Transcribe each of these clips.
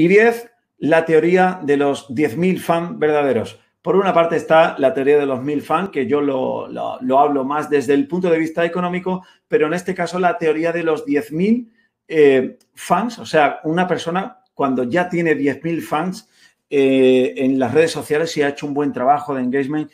Y 10, la teoría de los 10.000 fans verdaderos. Por una parte está la teoría de los 1.000 fans, que yo lo, hablo más desde el punto de vista económico, pero en este caso la teoría de los 10.000 eh, fans, o sea, una persona cuando ya tiene 10.000 fans eh, en las redes sociales y ha hecho un buen trabajo de engagement,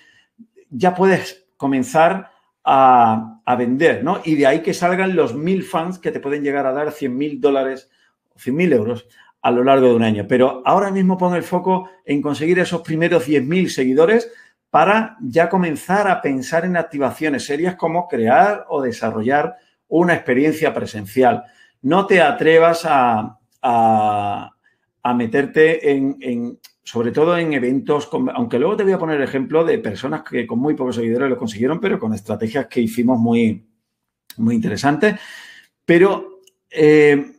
ya puedes comenzar a, a vender, ¿no? Y de ahí que salgan los 1.000 fans que te pueden llegar a dar 100.000 dólares o 100.000 euros a lo largo de un año. Pero ahora mismo pongo el foco en conseguir esos primeros 10.000 seguidores para ya comenzar a pensar en activaciones serias como crear o desarrollar una experiencia presencial. No te atrevas a, a, meterte en, sobre todo en eventos, aunque luego te voy a poner ejemplo de personas que con muy pocos seguidores lo consiguieron, pero con estrategias que hicimos muy, muy interesantes. Pero eh,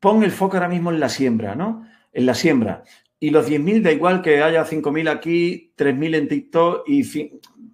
pon el foco ahora mismo en la siembra, ¿no? En la siembra. Y los 10.000, da igual que haya 5.000 aquí, 3.000 en TikTok y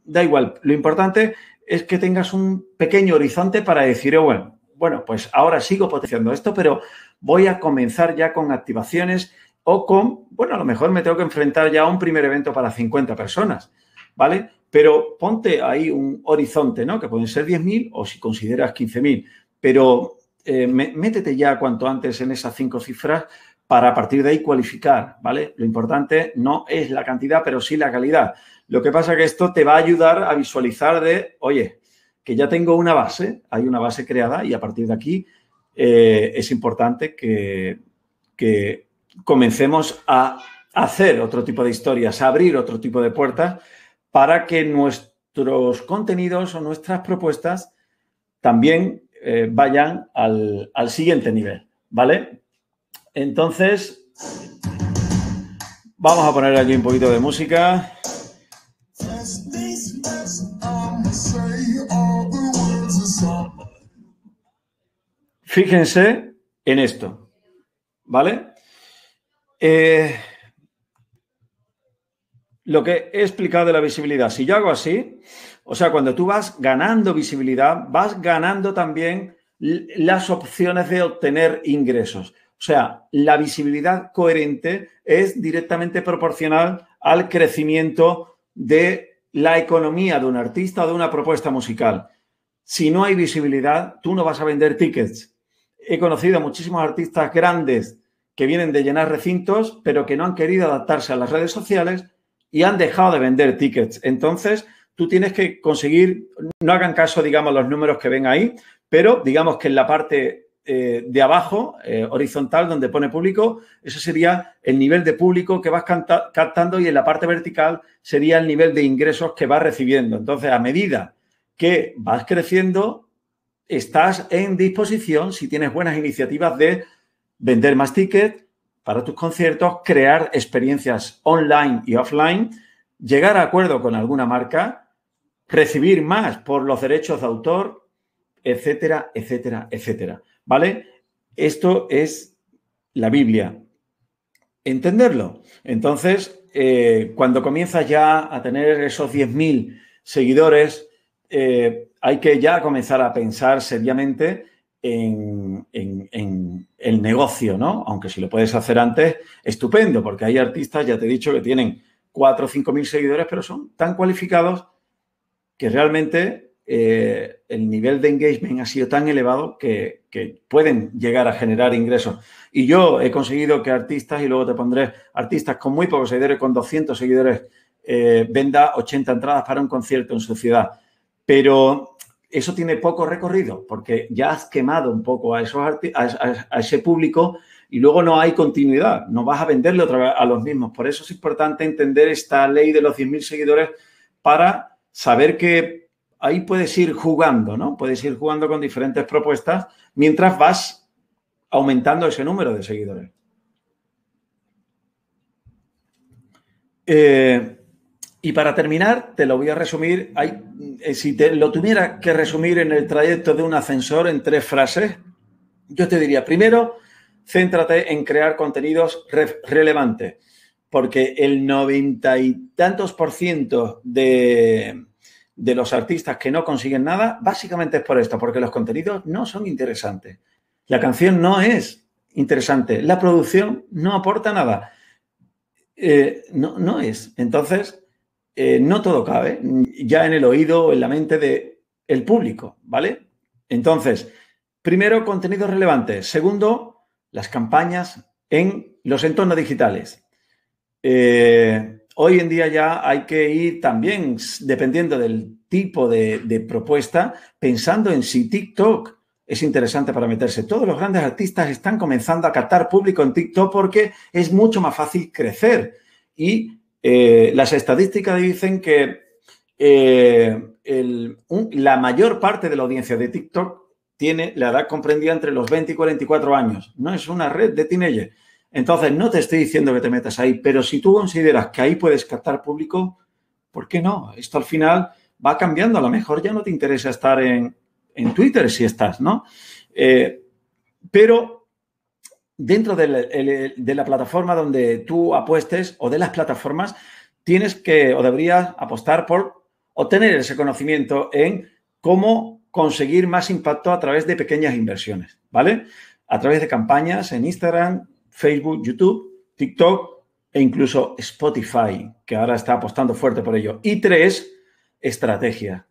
da igual. Lo importante es que tengas un pequeño horizonte para decir, oh, bueno, bueno, pues ahora sigo potenciando esto, pero voy a comenzar ya con activaciones o con, bueno, a lo mejor me tengo que enfrentar ya a un primer evento para 50 personas, ¿vale? Pero ponte ahí un horizonte, ¿no? Que pueden ser 10.000 o si consideras 15.000, pero eh, métete ya cuanto antes en esas cinco cifras para a partir de ahí cualificar, ¿vale? Lo importante no es la cantidad, pero sí la calidad. Lo que pasa es que esto te va a ayudar a visualizar de, oye, que ya tengo una base, hay una base creada y a partir de aquí eh, es importante que, que comencemos a hacer otro tipo de historias, a abrir otro tipo de puertas para que nuestros contenidos o nuestras propuestas también eh, vayan al, al, siguiente nivel, ¿vale? Entonces, vamos a poner aquí un poquito de música. Fíjense en esto, ¿vale? Eh, lo que he explicado de la visibilidad. Si yo hago así, o sea, cuando tú vas ganando visibilidad, vas ganando también las opciones de obtener ingresos. O sea, la visibilidad coherente es directamente proporcional al crecimiento de la economía de un artista o de una propuesta musical. Si no hay visibilidad, tú no vas a vender tickets. He conocido a muchísimos artistas grandes que vienen de llenar recintos, pero que no han querido adaptarse a las redes sociales y han dejado de vender tickets. Entonces, tú tienes que conseguir, no hagan caso, digamos, los números que ven ahí, pero digamos que en la parte eh, de abajo, eh, horizontal, donde pone público, eso sería el nivel de público que vas captando y en la parte vertical sería el nivel de ingresos que vas recibiendo. Entonces, a medida que vas creciendo, estás en disposición, si tienes buenas iniciativas, de vender más tickets, para tus conciertos, crear experiencias online y offline, llegar a acuerdo con alguna marca, recibir más por los derechos de autor, etcétera, etcétera, etcétera. ¿Vale? Esto es la Biblia. Entenderlo. Entonces, eh, cuando comienzas ya a tener esos 10.000 seguidores, eh, hay que ya comenzar a pensar seriamente en, el negocio, ¿no? Aunque si lo puedes hacer antes, estupendo, porque hay artistas, ya te he dicho, que tienen 4 o 5 mil seguidores, pero son tan cualificados que realmente eh, el nivel de engagement ha sido tan elevado que, pueden llegar a generar ingresos. Y yo he conseguido que artistas, y luego te pondré artistas con muy pocos seguidores, con 200 seguidores, eh, venda 80 entradas para un concierto en su ciudad. Pero eso tiene poco recorrido porque ya has quemado un poco a, ese público y luego no hay continuidad, no vas a venderle otra vez a los mismos. Por eso es importante entender esta ley de los 10.000 seguidores para saber que ahí puedes ir jugando, ¿no? Puedes ir jugando con diferentes propuestas mientras vas aumentando ese número de seguidores. Eh, y para terminar, te lo voy a resumir. Eh, si te lo tuviera que resumir en el trayecto de un ascensor en tres frases, yo te diría, primero, céntrate en crear contenidos relevantes, porque el noventa y tantos por ciento de, los artistas que no consiguen nada, básicamente es por esto, porque los contenidos no son interesantes. La canción no es interesante, la producción no aporta nada. Eh, no, no es. Entonces, eh, no todo cabe ya en el oído, en la mente del el público, ¿vale? Entonces, primero, contenido relevante. Segundo, las campañas en los entornos digitales. Eh, hoy en día ya hay que ir también, dependiendo del tipo de, de propuesta, pensando en si TikTok es interesante para meterse. Todos los grandes artistas están comenzando a captar público en TikTok porque es mucho más fácil crecer y eh, las estadísticas dicen que eh, la mayor parte de la audiencia de TikTok tiene la edad comprendida entre los 20 y 44 años. No es una red de teenagers. Entonces, no te estoy diciendo que te metas ahí, pero si tú consideras que ahí puedes captar público, ¿por qué no? Esto al final va cambiando. A lo mejor ya no te interesa estar en, Twitter si estás, ¿no? Eh, pero dentro de la, plataforma donde tú apuestes o de las plataformas, tienes que o deberías apostar por obtener ese conocimiento en cómo conseguir más impacto a través de pequeñas inversiones, ¿vale? A través de campañas en Instagram, Facebook, YouTube, TikTok e incluso Spotify, que ahora está apostando fuerte por ello. Y tres, estrategia.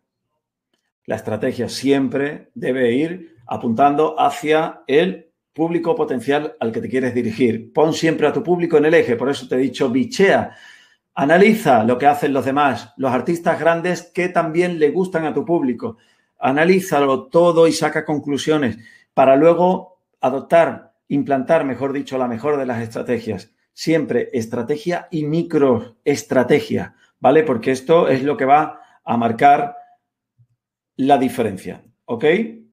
La estrategia siempre debe ir apuntando hacia el público potencial al que te quieres dirigir. Pon siempre a tu público en el eje, por eso te he dicho bichea. Analiza lo que hacen los demás, los artistas grandes que también le gustan a tu público. Analízalo todo y saca conclusiones para luego adoptar, implantar, mejor dicho, la mejor de las estrategias. Siempre estrategia y microestrategia, ¿vale? Porque esto es lo que va a marcar la diferencia, ¿ok?